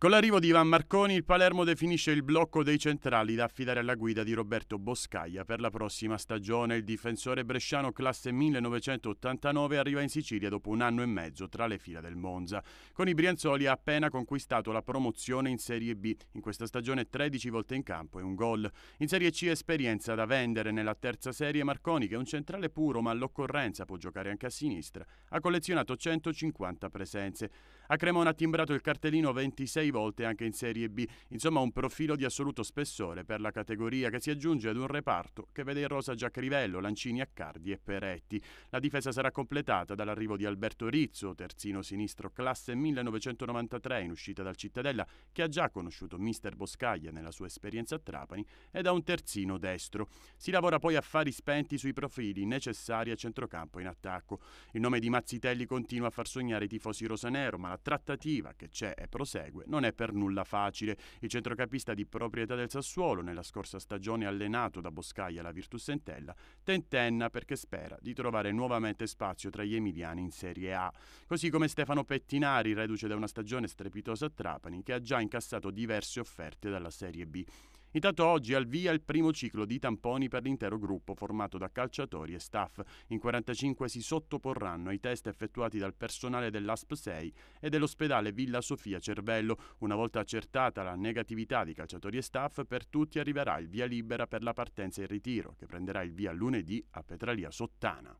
Con l'arrivo di Ivan Marconi, il Palermo definisce il blocco dei centrali da affidare alla guida di Roberto Boscaglia per la prossima stagione. Il difensore bresciano classe 1989 arriva in Sicilia dopo un anno e mezzo tra le fila del Monza. Con i Brianzoli ha appena conquistato la promozione in Serie B, in questa stagione 13 volte in campo e un gol. In Serie C esperienza da vendere nella terza serie Marconi, che è un centrale puro ma all'occorrenza può giocare anche a sinistra, ha collezionato 150 presenze. A Cremona ha timbrato il cartellino 26 volte anche in Serie B. Insomma un profilo di assoluto spessore per la categoria che si aggiunge ad un reparto che vede in rosa Giacrivello, Lancini, Accardi e Peretti. La difesa sarà completata dall'arrivo di Alberto Rizzo, terzino sinistro classe 1993 in uscita dal Cittadella, che ha già conosciuto mister Boscaglia nella sua esperienza a Trapani, e da un terzino destro. Si lavora poi a fari spenti sui profili necessari a centrocampo e in attacco. Il nome di Mazzitelli continua a far sognare i tifosi rosanero, ma la trattativa che c'è e prosegue non non è per nulla facile. Il centrocampista di proprietà del Sassuolo, nella scorsa stagione allenato da Boscaia alla Virtus Entella, tentenna perché spera di trovare nuovamente spazio tra gli emiliani in Serie A. Così come Stefano Pettinari, reduce da una stagione strepitosa a Trapani, che ha già incassato diverse offerte dalla Serie B. Intanto oggi al via il primo ciclo di tamponi per l'intero gruppo formato da calciatori e staff. In 45 si sottoporranno ai test effettuati dal personale dell'ASP 6 e dell'ospedale Villa Sofia Cervello. Una volta accertata la negatività di calciatori e staff, per tutti arriverà il via libera per la partenza in ritiro, che prenderà il via lunedì a Petralia Sottana.